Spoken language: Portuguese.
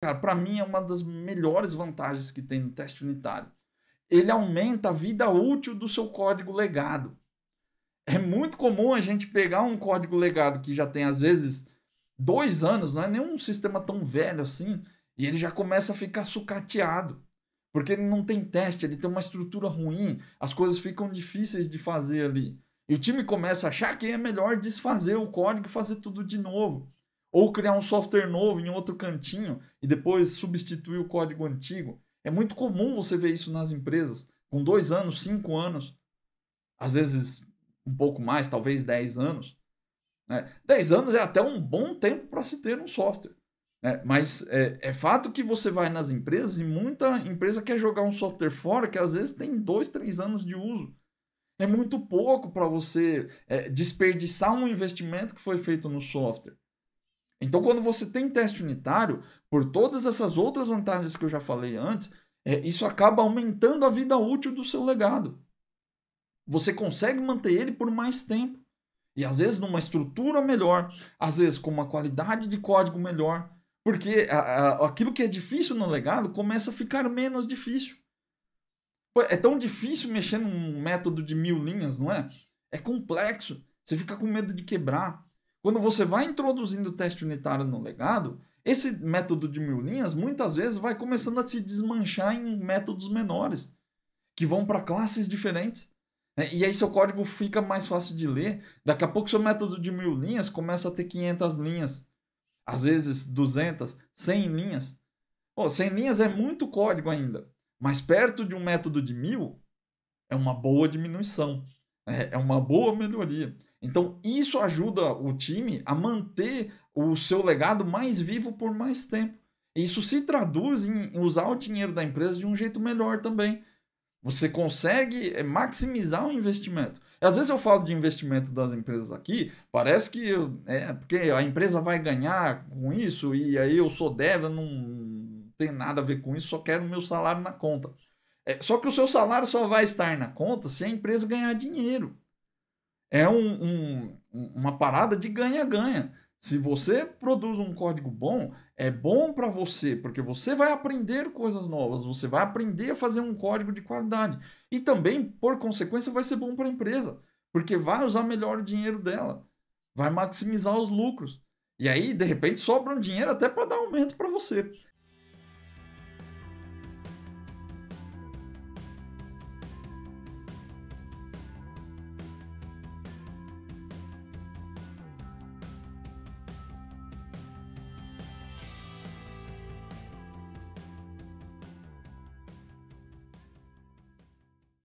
Cara, para mim é uma das melhores vantagens que tem no teste unitário. Ele aumenta a vida útil do seu código legado. É muito comum a gente pegar um código legado que já tem, às vezes, dois anos, não é nenhum sistema tão velho assim, e ele já começa a ficar sucateado. Porque ele não tem teste, ele tem uma estrutura ruim, as coisas ficam difíceis de fazer ali. E o time começa a achar que é melhor desfazer o código e fazer tudo de novo. Ou criar um software novo em outro cantinho e depois substituir o código antigo. É muito comum você ver isso nas empresas, com dois anos, cinco anos, às vezes um pouco mais, talvez dez anos. Né? Dez anos é até um bom tempo para se ter um software. Né? mas é, é, fato que você vai nas empresas e muita empresa quer jogar um software fora que às vezes tem dois, três anos de uso. É muito pouco para você é, desperdiçar um investimento que foi feito no software. Então, quando você tem teste unitário, por todas essas outras vantagens que eu já falei antes, é, isso acaba aumentando a vida útil do seu legado. Você consegue manter ele por mais tempo. E às vezes numa estrutura melhor, às vezes com uma qualidade de código melhor, porque a, a, aquilo que é difícil no legado começa a ficar menos difícil. É tão difícil mexer num método de mil linhas, não é? É complexo. Você fica com medo de quebrar. Quando você vai introduzindo o teste unitário no legado, esse método de mil linhas muitas vezes vai começando a se desmanchar em métodos menores, que vão para classes diferentes. Né? E aí seu código fica mais fácil de ler. Daqui a pouco seu método de mil linhas começa a ter 500 linhas, às vezes 200, 100 linhas. Pô, 100 linhas é muito código ainda, mas perto de um método de mil é uma boa diminuição. É, é uma boa melhoria. Então, isso ajuda o time a manter o seu legado mais vivo por mais tempo. Isso se traduz em usar o dinheiro da empresa de um jeito melhor também. Você consegue é, maximizar o investimento. Às vezes eu falo de investimento das empresas aqui, parece que é porque a empresa vai ganhar com isso e aí eu sou eu não tem nada a ver com isso, só quero meu salário na conta. É, só que o seu salário só vai estar na conta se a empresa ganhar dinheiro. É um, um, uma parada de ganha-ganha. Se você produz um código bom, é bom para você, porque você vai aprender coisas novas, você vai aprender a fazer um código de qualidade. E também, por consequência, vai ser bom para a empresa, porque vai usar melhor o dinheiro dela, vai maximizar os lucros. E aí, de repente, sobra um dinheiro até para dar aumento para você.